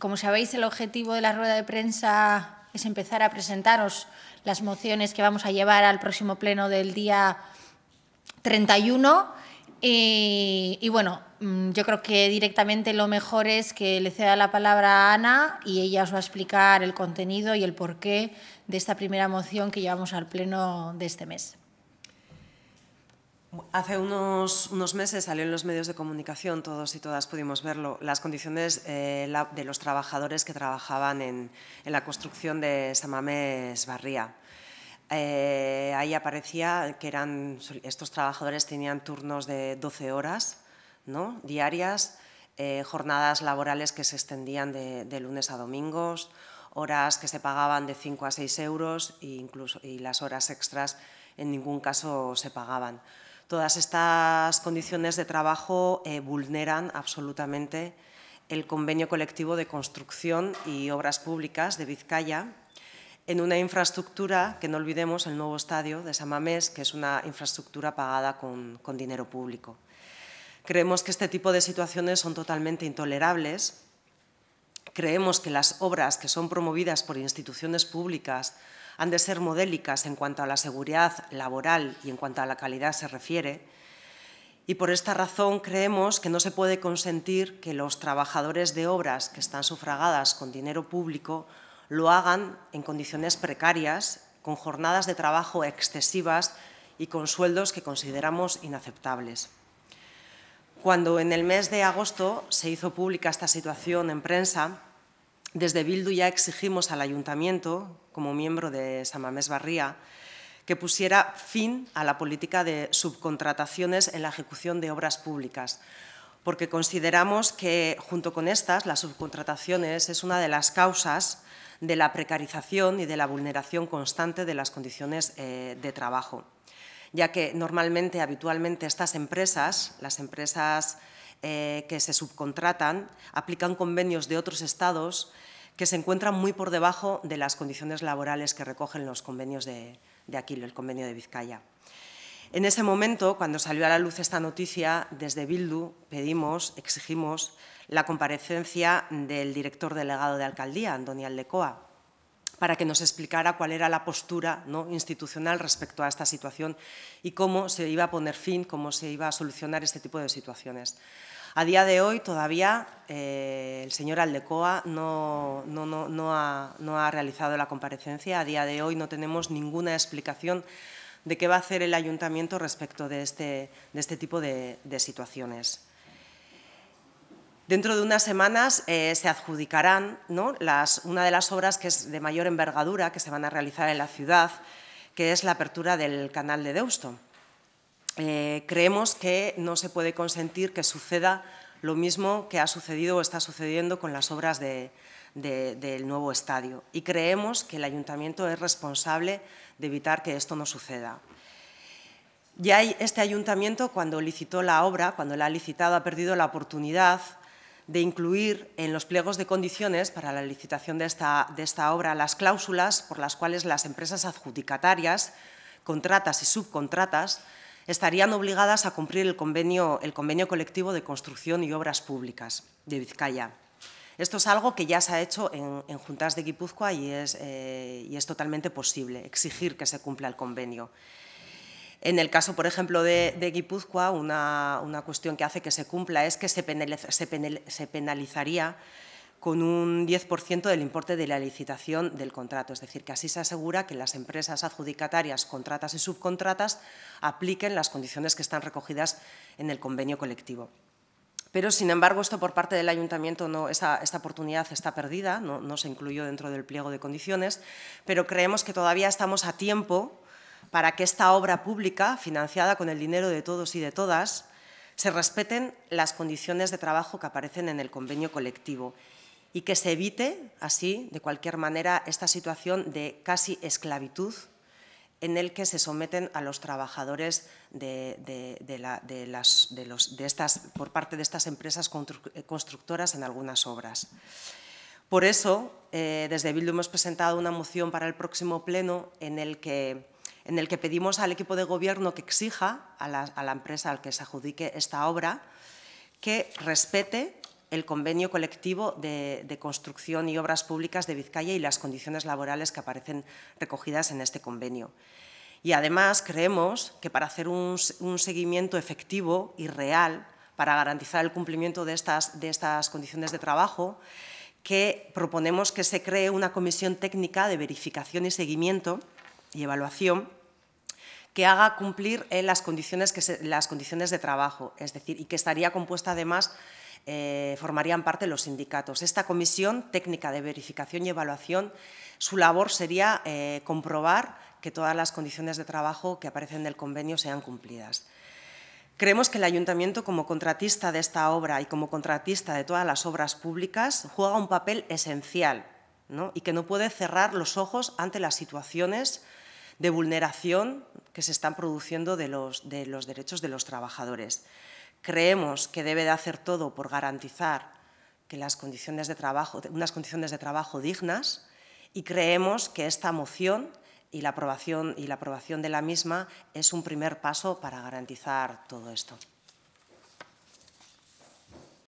Como sabéis, el objetivo de la rueda de prensa es empezar a presentaros las mociones que vamos a llevar al próximo pleno del día 31. Y, y bueno, mm, yo creo que directamente lo mejor es que le ceda la palabra a Ana y ella os va a explicar el contenido y el porqué de esta primera moción que llevamos al pleno de este mes. Hace unos, meses salió en los medios de comunicación, todos y todas pudimos verlo, las condiciones eh, de los trabajadores que trabajaban en, la construcción de Samamés Barría. Eh, ahí aparecía que eran, estos trabajadores tenían turnos de 12 horas ¿no? diarias, eh, jornadas laborales que se extendían de, lunes a domingos, horas que se pagaban de 5 a 6 euros e incluso, y las horas extras en ningún caso se pagaban. Todas estas condiciones de trabajo eh, vulneran absolutamente el convenio colectivo de construcción y obras públicas de Vizcaya en una infraestructura, que no olvidemos, el nuevo estadio de Samamés, que es una infraestructura pagada con dinero público. Creemos que este tipo de situaciones son totalmente intolerables. Creemos que las obras que son promovidas por instituciones públicas han de ser modélicas en cuanto a la seguridad laboral y en cuanto a la calidad se refiere. Y por esta razón creemos que no se puede consentir que los trabajadores de obras que están sufragadas con dinero público lo hagan en condiciones precarias, con jornadas de trabajo excesivas y con sueldos que consideramos inaceptables. Cuando en el mes de agosto se hizo pública esta situación en prensa, desde Bildu ya exigimos al ayuntamiento, como miembro de Samamés Barría, que pusiera fin a la política de subcontrataciones en la ejecución de obras públicas, porque consideramos que, junto con estas, las subcontrataciones es una de las causas de la precarización y de la vulneración constante de las condiciones eh, de trabajo, ya que normalmente, habitualmente, estas empresas, las empresas eh, que se subcontratan aplican convenios de otros estados que se encuentran muy por debajo de las condiciones laborales que recogen los convenios de, Aquilo, el convenio de Vizcaya. En ese momento, cuando salió a la luz esta noticia, desde Bildu pedimos, exigimos la comparecencia del director delegado de Alcaldía, Antonio Aldecoa, para que nos explicara cuál era la postura ¿no? institucional respecto a esta situación y cómo se iba a poner fin, cómo se iba a solucionar este tipo de situaciones. A día de hoy todavía eh, el señor Aldecoa no, ha, realizado la comparecencia. A día de hoy no tenemos ninguna explicación de qué va a hacer el ayuntamiento respecto de este, este tipo de situaciones. Dentro de unas semanas eh, se adjudicarán ¿no? las, una de las obras que es de mayor envergadura que se van a realizar en la ciudad, que es la apertura del canal de Deusto. Eh, creemos que no se puede consentir que suceda lo mismo que ha sucedido o está sucediendo con las obras del nuevo estadio. Y creemos que el ayuntamiento es responsable de evitar que esto no suceda. Ya este ayuntamiento, cuando licitó la obra, cuando la ha licitado, ha perdido la oportunidad de incluir en los pliegos de condiciones para la licitación de esta, obra las cláusulas por las cuales las empresas adjudicatarias, contratas y subcontratas estarían obligadas a cumplir el convenio, el convenio colectivo de construcción y obras públicas de Vizcaya. Esto es algo que ya se ha hecho en, Juntas de Guipúzcoa y eh, y es totalmente posible exigir que se cumpla el convenio. En el caso, por ejemplo, de, Guipúzcoa, una, cuestión que hace que se cumpla es que se, penalizaría con un 10% del importe de la licitación del contrato. Es decir, que así se asegura que las empresas adjudicatarias, contratas y subcontratas apliquen las condiciones que están recogidas en el convenio colectivo. Pero, sin embargo, esto por parte del ayuntamiento, no, esta oportunidad está perdida, no, no, se incluyó dentro del pliego de condiciones, pero creemos que todavía estamos a tiempo para que esta obra pública, financiada con el dinero de todos y de todas, se respeten las condiciones de trabajo que aparecen en el convenio colectivo y que se evite, así, de cualquier manera, esta situación de casi esclavitud en el que se someten a los trabajadores de, de, de, de estas, por parte de estas empresas eh, constructoras en algunas obras. Por eso, eh, desde Bildu hemos presentado una moción para el próximo pleno en el que en el que pedimos al equipo de gobierno que exija a la, empresa al que se adjudique esta obra que respete el convenio colectivo de, construcción y obras públicas de Vizcaya y las condiciones laborales que aparecen recogidas en este convenio. Y además creemos que para hacer un, seguimiento efectivo y real, para garantizar el cumplimiento de estas, de estas condiciones de trabajo, que proponemos que se cree una comisión técnica de verificación y seguimiento y evaluación que haga cumplir eh, las, condiciones que las condiciones de trabajo, es decir, y que estaría compuesta además, eh, formarían parte los sindicatos. Esta comisión técnica de verificación y evaluación, su labor sería eh, comprobar que todas las condiciones de trabajo que aparecen en el convenio sean cumplidas. Creemos que el ayuntamiento, como contratista de esta obra y como contratista de todas las obras públicas, juega un papel esencial y que no puede cerrar los ojos ante las situaciones de vulneración que se están produciendo de los, de los derechos de los trabajadores. Creemos que debe de hacer todo por garantizar que las condiciones de trabajo, unas condiciones de trabajo dignas y creemos que esta moción y la aprobación, y la aprobación de la misma es un primer paso para garantizar todo esto.